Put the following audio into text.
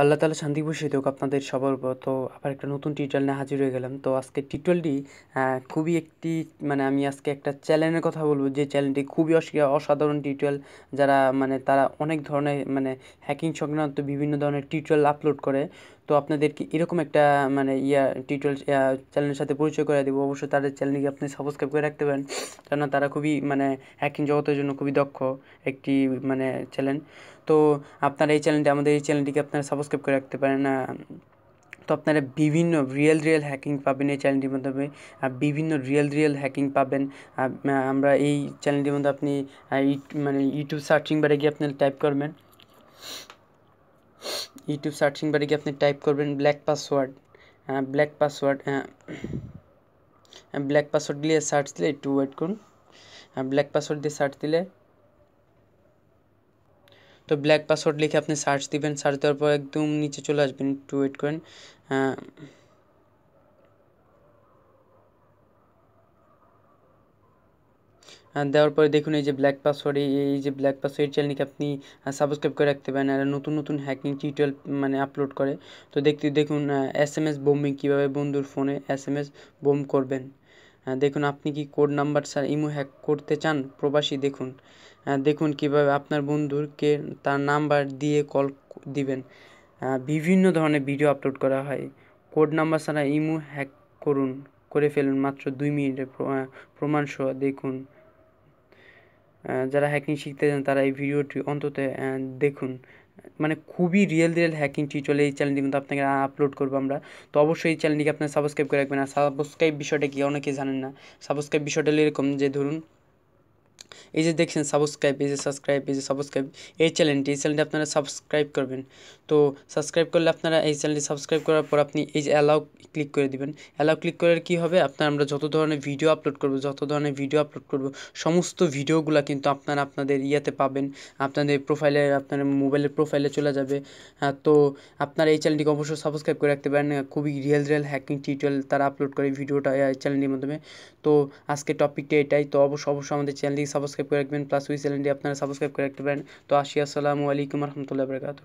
আল্লাহ তালা শান্তি বসিয়ে হোক আপনাদের সবার তো আবার একটা নতুন টিউটোরিয়াল নিয়ে হাজির হয়ে গেলাম তো আজকে টিউটোরিয়ালটি খুবই একটি মানে আমি আজকে একটা চ্যানেলের কথা বলবো যে চ্যানেলটি খুবই অসাধারণ টিউটোরিয়াল যারা মানে তারা অনেক ধরনের মানে হ্যাকিং সংক্রান্ত বিভিন্ন ধরনের টিউটোরিয়াল আপলোড করে তো আপনাদেরকে এরকম একটা মানে ইয়া টিউটোরিয়াল চ্যানেলের সাথে পরিচয় করে দেবো অবশ্যই তাদের চ্যানেলকে আপনি সাবস্ক্রাইব করে রাখতে পারেন কেননা তারা খুবই মানে হ্যাকিং জগতের জন্য খুবই দক্ষ একটি মানে চ্যানেল তো আপনারা এই চ্যানেলটি আমাদের এই চ্যানেলটিকে আপনারা সাবস্ক্রাইব করে রাখতে পারেন তো আপনারা বিভিন্ন রিয়েল রিয়েল হ্যাকিং পাবেন এই চ্যানেলটির মাধ্যমে বিভিন্ন রিয়েল রিয়েল হ্যাকিং পাবেন আমরা এই চ্যানেলটির মধ্যে আপনি মানে ইউটিউব সার্চিং বারে গিয়ে আপনি টাইপ করবেন ইউটিউব সার্চিং বারে গিয়ে আপনি টাইপ করবেন black password black password black password দিয়ে সার্চ দিলে একটু ওয়েট করুন ব্ল্যাক পাসওয়ার্ড দিয়ে সার্চ দিলে তো ব্ল্যাক পাসওয়ার্ড লিখে আপনি সার্চ দিবেন সার্চ দেওয়ার পর একদম নিচে চলে আসবেন একটু ওয়েট করেন দেওয়ার পরে দেখুন এই যে ব্ল্যাক পাসওয়ার্ড এই যে ব্ল্যাক পাসওয়ার্ড চ্যানেলকে আপনি সাবস্ক্রাইব করে রাখতে পারেন আর নতুন নতুন হ্যাকিং টিউটোরিয়াল মানে আপলোড করে তো দেখতে দেখুন এস এম এস বোমিং কীভাবে বন্ধুর ফোনে এস এম এস বোম করবেন দেখুন আপনি কি code number sir imo hack করতে চান প্রবাসী দেখুন দেখুন কিভাবে আপনার বন্ধুকে তার নাম্বার দিয়ে কল দিবেন বিভিন্ন ধরনের ভিডিও আপলোড করা হয় কোড নাম্বার ছাড়া ইমো হ্যাক করুন করে ফেলুন মাত্র দুই মিনিটে সহ দেখুন যারা হ্যাকিং শিখতে চান তারা এই ভিডিওটি অন্তত দেখুন মানে খুবই রিয়েল রিয়েল হ্যাকিং টিউটোরিয়াল এই চ্যানেলটি কিন্তু আপনাকে আপলোড করবো আমরা তো অবশ্যই এই চ্যানেলটিকে আপনার সাবস্ক্রাইব করে রাখবেন আর সাবস্ক্রাইব বিষয়টা কি অনেকে জানেন না সাবস্ক্রাইব বিষয়টা এরকম যে ধরুন এই যে দেখছেন সাবস্ক্রাইব এই যে সাবস্ক্রাইব এই যে সাবস্ক্রাইব এই চ্যানেলটি এই চ্যানেলটি আপনারা সাবস্ক্রাইব করবেন তো সাবস্ক্রাইব করলে আপনারা এই চ্যানেলটি সাবস্ক্রাইব করার পর আপনি এই যে অ্যালাউ ক্লিক করে দিবেন অ্যালাউ ক্লিক করার কি হবে আপনার আমরা যত ধরনের ভিডিও আপলোড করব যত ধরনের ভিডিও আপলোড করব সমস্ত ভিডিওগুলো কিন্তু আপনারা আপনাদের ইয়াতে পাবেন আপনাদের প্রোফাইলে আপনার মোবাইলের প্রোফাইলে চলে যাবে তো আপনারা এই চ্যানেলটিকে অবশ্যই সাবস্ক্রাইব করে রাখতে পারেন খুবই রিয়েল রিয়েল হ্যাকিং টিউটোরিয়াল তারা আপলোড করে ভিডিওটা এই চ্যানেলটির মাধ্যমে তো আজকে টপিকটা এটাই তো অবশ্য অবশ্যই আমাদের চ্যানেলটিকে सब्सक्राइब करिएगा बिन प्लस हुई चैनल दी আপনারা সাবস্ক্রাইব করে রাখবেন তো আসসালামু আলাইকুম ورحمهतुल्लाहि wabarakatuh